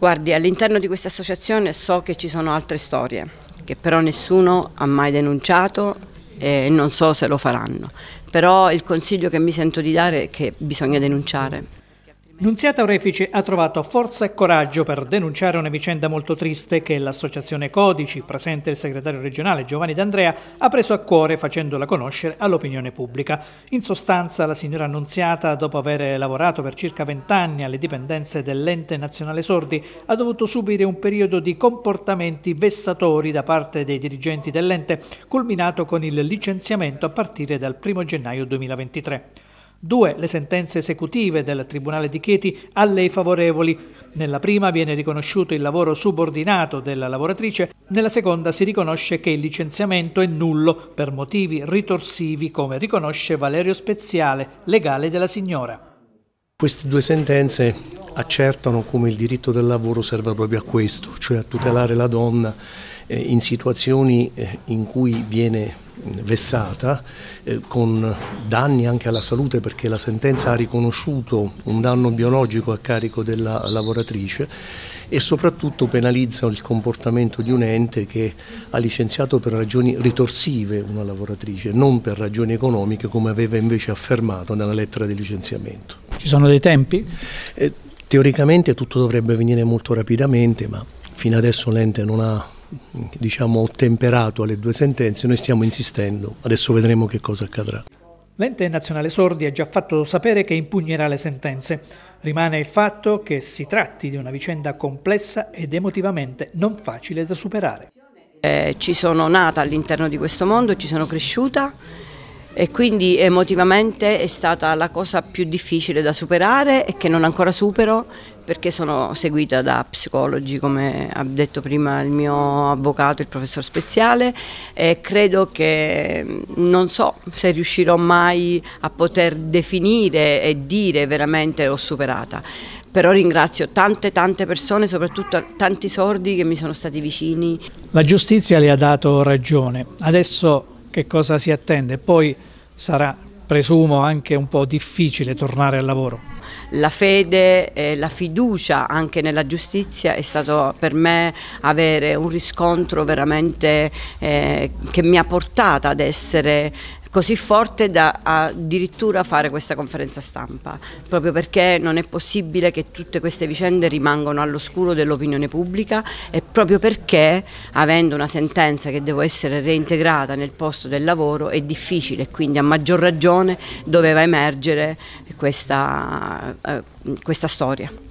Guardi, all'interno di questa associazione so che ci sono altre storie, che però nessuno ha mai denunciato e non so se lo faranno. Però il consiglio che mi sento di dare è che bisogna denunciare. Nunziata Orefice ha trovato forza e coraggio per denunciare una vicenda molto triste che l'associazione Codici, presente il segretario regionale Giovanni D'Andrea, ha preso a cuore facendola conoscere all'opinione pubblica. In sostanza la signora Annunziata, dopo aver lavorato per circa vent'anni alle dipendenze dell'ente nazionale sordi, ha dovuto subire un periodo di comportamenti vessatori da parte dei dirigenti dell'ente, culminato con il licenziamento a partire dal 1 gennaio 2023. Due le sentenze esecutive del Tribunale di Chieti a lei favorevoli. Nella prima viene riconosciuto il lavoro subordinato della lavoratrice, nella seconda si riconosce che il licenziamento è nullo per motivi ritorsivi, come riconosce Valerio Speziale, legale della signora. Queste due sentenze accertano come il diritto del lavoro serva proprio a questo, cioè a tutelare la donna eh, in situazioni eh, in cui viene mm, vessata eh, con danni anche alla salute perché la sentenza ha riconosciuto un danno biologico a carico della lavoratrice e soprattutto penalizza il comportamento di un ente che ha licenziato per ragioni ritorsive una lavoratrice, non per ragioni economiche come aveva invece affermato nella lettera di licenziamento. Ci sono dei tempi? Eh, teoricamente tutto dovrebbe venire molto rapidamente, ma fino adesso l'ente non ha diciamo, ottemperato alle due sentenze, noi stiamo insistendo, adesso vedremo che cosa accadrà. L'ente nazionale sordi ha già fatto sapere che impugnerà le sentenze. Rimane il fatto che si tratti di una vicenda complessa ed emotivamente non facile da superare. Eh, ci sono nata all'interno di questo mondo, ci sono cresciuta e quindi emotivamente è stata la cosa più difficile da superare e che non ancora supero perché sono seguita da psicologi come ha detto prima il mio avvocato, il professor Speziale e credo che non so se riuscirò mai a poter definire e dire veramente l'ho superata però ringrazio tante tante persone, soprattutto tanti sordi che mi sono stati vicini. La giustizia le ha dato ragione, adesso che cosa si attende. Poi sarà, presumo, anche un po' difficile tornare al lavoro. La fede e la fiducia anche nella giustizia è stato per me avere un riscontro veramente eh, che mi ha portata ad essere così forte da addirittura fare questa conferenza stampa, proprio perché non è possibile che tutte queste vicende rimangano all'oscuro dell'opinione pubblica e proprio perché avendo una sentenza che devo essere reintegrata nel posto del lavoro è difficile, e quindi a maggior ragione doveva emergere questa, eh, questa storia.